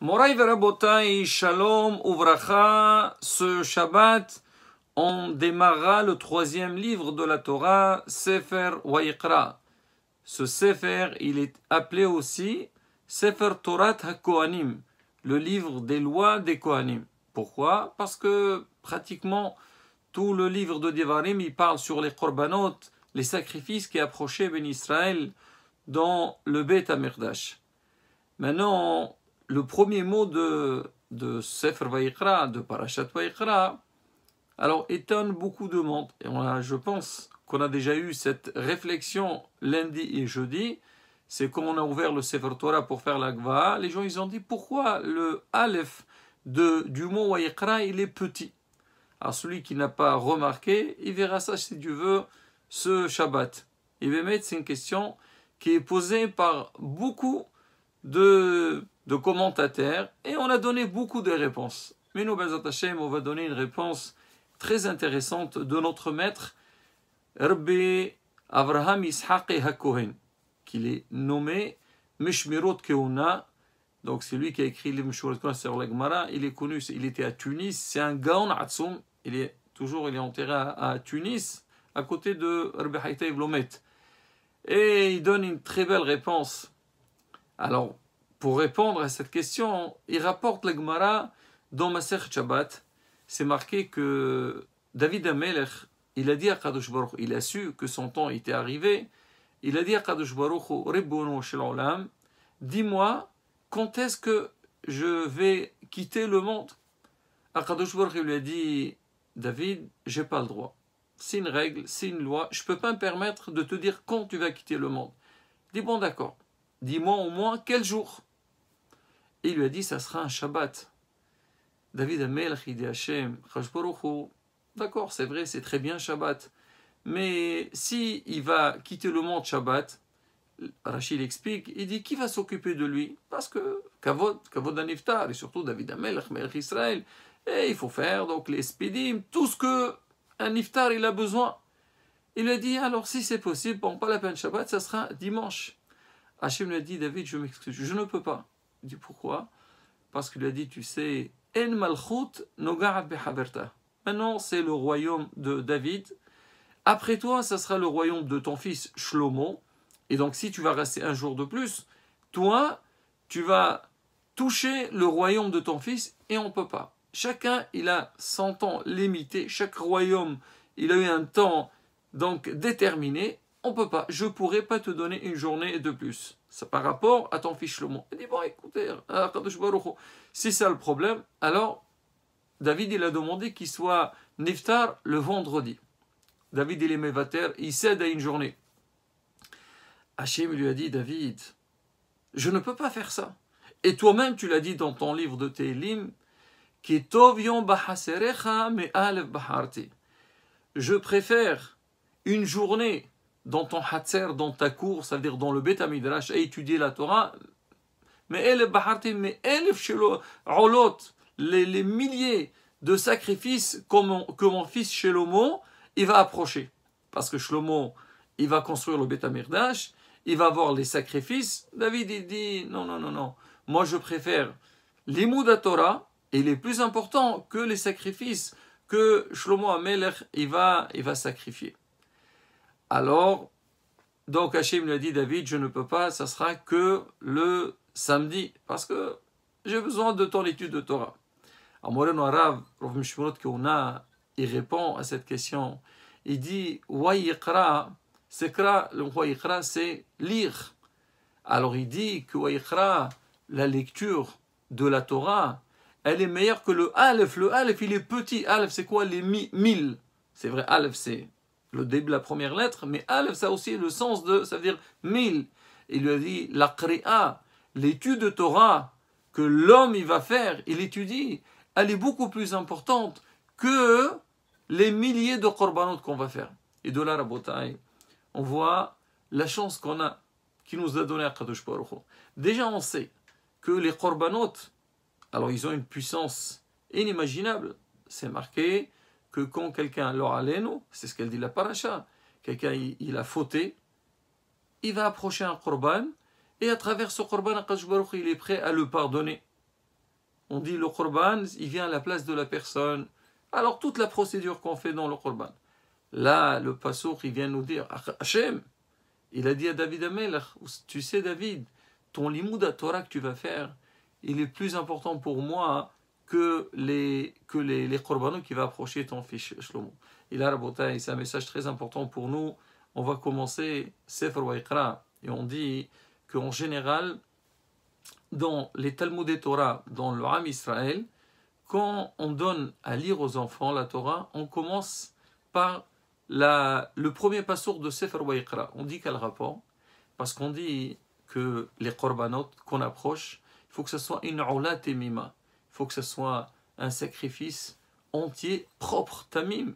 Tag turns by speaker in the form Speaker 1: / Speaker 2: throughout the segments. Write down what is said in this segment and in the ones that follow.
Speaker 1: Moraï Verabotai, Shalom, Uvracha, ce Shabbat, on démarra le troisième livre de la Torah, Sefer Waikra. Ce Sefer, il est appelé aussi Sefer Torat HaKohanim, le livre des lois des Kohanim. Pourquoi Parce que pratiquement tout le livre de Devarim, il parle sur les korbanot, les sacrifices qui approchaient Ben Israël dans le Bet Amirdash. Maintenant, le premier mot de, de Sefer Vayikra, de Parashat waikra. alors étonne beaucoup de monde. Et on a, je pense qu'on a déjà eu cette réflexion lundi et jeudi. C'est comme on a ouvert le Sefer Torah pour faire la l'Agva, les gens ils ont dit pourquoi le Aleph de, du mot Vayikra, il est petit. Alors celui qui n'a pas remarqué, il verra ça si Dieu veut ce Shabbat. Il va c'est une question qui est posée par beaucoup de de commentateurs et on a donné beaucoup de réponses. Mais nous, Bezat on va donner une réponse très intéressante de notre maître, Rabbi Avraham Ishaq Hakohen, qu'il est nommé Mishmirot Keuna. Donc, c'est lui qui a écrit les Mishmirot Keuna sur l'Agmara. Il est connu, il était à Tunis. C'est un Gaon Atsum. Il est toujours il est enterré à, Tunis, à côté de Rabbi Haïtaï Blomet. Et il donne une très belle réponse. Alors, pour répondre à cette question, il rapporte la Gemara dans Maser Chabat. C'est marqué que David Amelech, il a dit à Kadosh Baruch, il a su que son temps était arrivé. Il a dit à Kadosh Baruch, dis-moi, quand est-ce que je vais quitter le monde Kadosh Baruch lui a dit David, j'ai pas le droit. C'est une règle, c'est une loi. Je peux pas me permettre de te dire quand tu vas quitter le monde. Dis bon d'accord. Dis-moi au moins quel jour il lui a dit ça sera un Shabbat. David Amelch, il dit Hachem, d'accord, c'est vrai, c'est très bien Shabbat. Mais si il va quitter le monde Shabbat, Rachid explique, il dit qui va s'occuper de lui Parce que Kavod, Kavod Aniftar, et surtout David Amelch, Melch Israël, et il faut faire donc les spedim, tout ce que un il a besoin. Il lui a dit alors si c'est possible, bon, pas la peine Shabbat, ça sera dimanche. Hashem lui a dit David, je m'excuse, je ne peux pas dit pourquoi Parce qu'il a dit, tu sais, En malchut behaberta. Maintenant, c'est le royaume de David. Après toi, ça sera le royaume de ton fils Shlomo. Et donc, si tu vas rester un jour de plus, toi, tu vas toucher le royaume de ton fils et on ne peut pas. Chacun, il a 100 ans limité. Chaque royaume, il a eu un temps donc déterminé. On ne peut pas. Je ne pourrais pas te donner une journée de plus. Ça par rapport à ton fiche Il dit Bon, écoutez, si c'est le problème, alors David il a demandé qu'il soit Niftar le vendredi. David il est mévater, il cède à une journée. Hachim lui a dit David, je ne peux pas faire ça. Et toi-même, tu l'as dit dans ton livre de Télim, Je préfère une journée dans ton hatzer dans ta cour, ça veut dire dans le Beth Midrash, et étudier la Torah, mais elle mais elle, les, les milliers de sacrifices que mon, fils Shlomo, il va approcher. Parce que Shlomo, il va construire le Beth Midrash, il va voir les sacrifices. David, il dit, non, non, non, non, moi je préfère la Torah, et il est plus important que les sacrifices que Shlomo Amelech, il va, il va sacrifier alors, donc Hachim lui a dit, David, je ne peux pas, ça sera que le samedi, parce que j'ai besoin de ton étude de Torah. Alors, Moreno Arav, Rav Mishmurot a, il répond à cette question. Il dit, wa'yikra, c'est lire. Alors il dit que wa'yikra, la lecture de la Torah, elle est meilleure que le Aleph. Le Aleph, il est petit. Aleph, c'est quoi les mille C'est vrai, Aleph, c'est le début de la première lettre, mais Aleph, ça aussi le sens de, ça veut dire mille. Il lui a dit la créa, l'étude de Torah que l'homme il va faire, il étudie, elle est beaucoup plus importante que les milliers de korbanot qu'on va faire. Et de là, Rabotai, on voit la chance qu'on a, qui nous a donné à Kadosh Déjà, on sait que les korbanot, alors ils ont une puissance inimaginable. C'est marqué que quand quelqu'un, c'est ce qu'elle dit la paracha, quelqu'un il, a fauté, il va approcher un korban, et à travers ce korban, il est prêt à le pardonner. On dit le korban, il vient à la place de la personne. Alors toute la procédure qu'on fait dans le korban. Là, le passour, il vient nous dire, ah, Hachem, il a dit à David Amel, tu sais David, ton limouda Torah que tu vas faire, il est plus important pour moi que les, que les, qui va approcher ton fils Shlomo. Et là, et c'est un message très important pour nous. On va commencer Sefer Waikra. Et on dit qu'en général, dans les Talmud et Torah, dans le Ram Israël, quand on donne à lire aux enfants la Torah, on commence par la, le premier passour de Sefer Waikra. On dit quel rapport Parce qu'on dit que les korbanot qu'on approche, il faut que ce soit une et mima faut que ce soit un sacrifice entier, propre, tamim.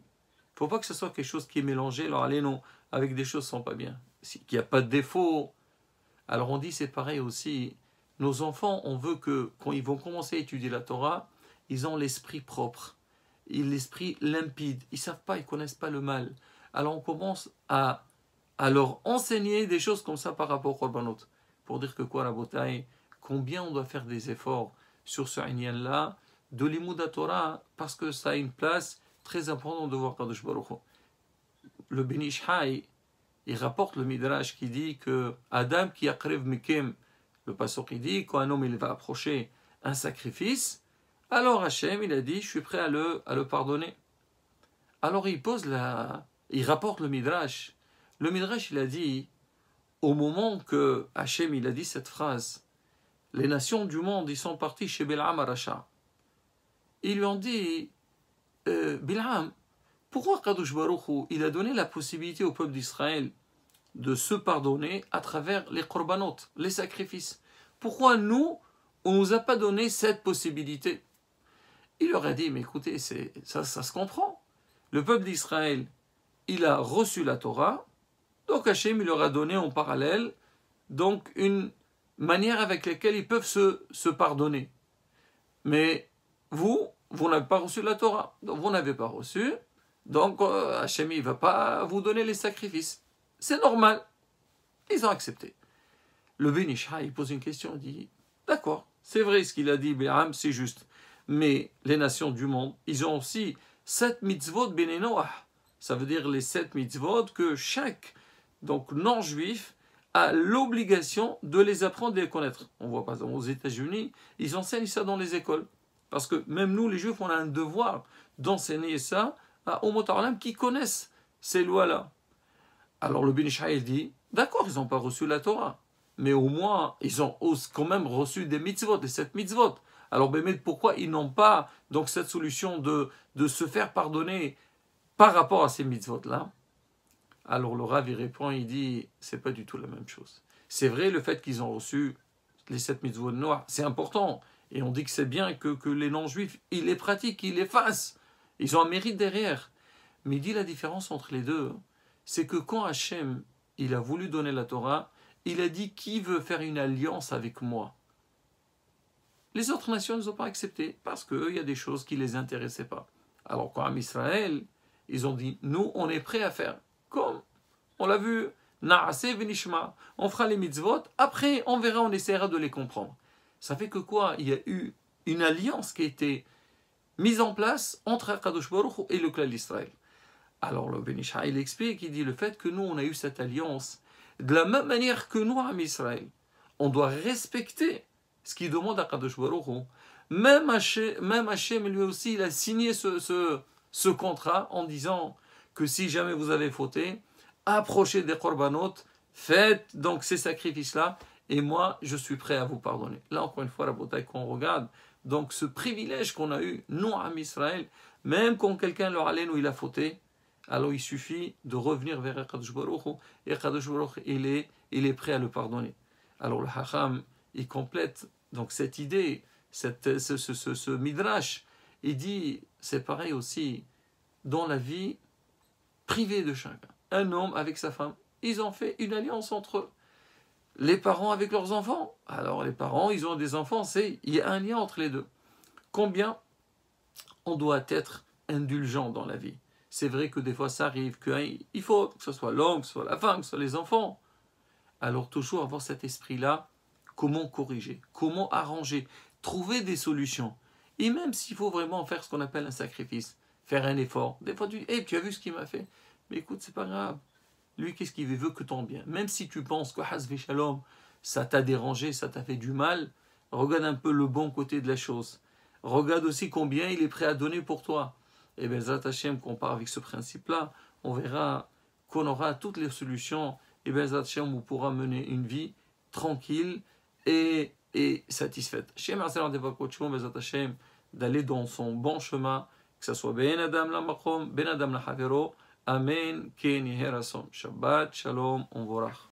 Speaker 1: faut pas que ce soit quelque chose qui est mélangé, alors allez non, avec des choses qui sont pas bien. Qu'il n'y a pas de défaut. Alors on dit c'est pareil aussi. Nos enfants, on veut que quand ils vont commencer à étudier la Torah, ils ont l'esprit propre, l'esprit limpide. Ils savent pas, ils connaissent pas le mal. Alors on commence à, leur enseigner des choses comme ça par rapport au Korbanot. Pour dire que quoi, la bouteille, combien on doit faire des efforts sur ce Inyan-là, de l'imouda parce que ça a une place très importante de voir Kadosh Baruch Le Benishai, il rapporte le Midrash qui dit que Adam qui a crève mikem, le passeur qui dit quand un homme il va approcher un sacrifice, alors Hachem il a dit je suis prêt à le, à le pardonner. Alors il pose la, il rapporte le Midrash. Le Midrash il a dit au moment que Hachem il a dit cette phrase, les nations du monde, ils sont partis chez à Aracha. Ils lui ont dit, euh, pourquoi Kadush Baruch il a donné la possibilité au peuple d'Israël de se pardonner à travers les korbanot, les sacrifices Pourquoi nous, on ne nous a pas donné cette possibilité Il leur a dit, mais écoutez, ça, ça se comprend. Le peuple d'Israël, il a reçu la Torah, donc Hachem, il leur a donné en parallèle donc une manière avec laquelle ils peuvent se, se pardonner. Mais vous, vous n'avez pas reçu la Torah. Donc vous n'avez pas reçu. Donc euh, il ne va pas vous donner les sacrifices. C'est normal. Ils ont accepté. Le Benisha, il pose une question. Il dit D'accord, c'est vrai ce qu'il a dit, Béham, c'est juste. Mais les nations du monde, ils ont aussi sept mitzvot Benénoah, Ça veut dire les sept mitzvot que chaque donc non-juif à l'obligation de les apprendre et les connaître. On voit par exemple aux États-Unis, ils enseignent ça dans les écoles. Parce que même nous, les Juifs, on a un devoir d'enseigner ça aux umm motarlam qui connaissent ces lois-là. Alors le Benishhaïl dit d'accord, ils n'ont pas reçu la Torah, mais au moins, ils ont quand même reçu des mitzvot, des sept mitzvot. Alors, mais pourquoi ils n'ont pas donc cette solution de, de se faire pardonner par rapport à ces mitzvot-là alors le Rav répond, il dit c'est pas du tout la même chose. C'est vrai le fait qu'ils ont reçu les sept mitzvot de c'est important. Et on dit que c'est bien que, les non-juifs, ils les pratiquent, ils les fassent. Ils ont un mérite derrière. Mais il dit la différence entre les deux, c'est que quand Hachem, il a voulu donner la Torah, il a dit qui veut faire une alliance avec moi Les autres nations ne ont pas accepté parce qu'il il y a des choses qui ne les intéressaient pas. Alors quand Israël, ils ont dit nous, on est prêt à faire comme on l'a vu, on fera les mitzvot, après on verra, on essaiera de les comprendre. Ça fait que quoi Il y a eu une alliance qui a été mise en place entre Kadosh Baruch et le clan d'Israël. Alors le Benisha, il explique, il dit le fait que nous, on a eu cette alliance, de la même manière que nous, à Israël, on doit respecter ce qu'il demande à Kadosh Baruch Même Hachem, même lui aussi, il a signé ce contrat en disant que si jamais vous avez fauté, approchez des korbanot, faites donc ces sacrifices-là, et moi, je suis prêt à vous pardonner. Là, encore une fois, la qu'on regarde, donc ce privilège qu'on a eu, nous, à Israël, même quand quelqu'un leur allait, nous, il a fauté, alors il suffit de revenir vers Ekadosh Baruch et il est, il est prêt à le pardonner. Alors le Hacham, il complète donc cette idée, cette, ce, ce, ce midrash, il dit, c'est pareil aussi, dans la vie, privé de chacun. Un homme avec sa femme, ils ont fait une alliance entre eux. Les parents avec leurs enfants. Alors les parents, ils ont des enfants, c'est il y a un lien entre les deux. Combien on doit être indulgent dans la vie. C'est vrai que des fois ça arrive, qu'il hein, faut que ce soit l'homme, que ce soit la femme, que ce soit les enfants. Alors toujours avoir cet esprit-là, comment corriger, comment arranger, trouver des solutions. Et même s'il faut vraiment faire ce qu'on appelle un sacrifice, faire un effort. Des fois, tu tu as vu ce qu'il m'a fait Mais écoute, c'est pas grave. Lui, qu'est-ce qu'il veut, veut que ton bien. Même si tu penses que has Shalom, ça t'a dérangé, ça t'a fait du mal, regarde un peu le bon côté de la chose. Regarde aussi combien il est prêt à donner pour toi. Et eh bien, Zatachem, qu'on part avec ce principe-là, on verra qu'on aura toutes les solutions. Et eh bien, Hashem, on pourra mener une vie tranquille et, et satisfaite. Shem ben, Hashem, d'aller dans son bon chemin. que ce soit Benadam Lamakom, Benadam Lahavero. Amen. Keni Herasom. Shabbat Shalom. On vorach.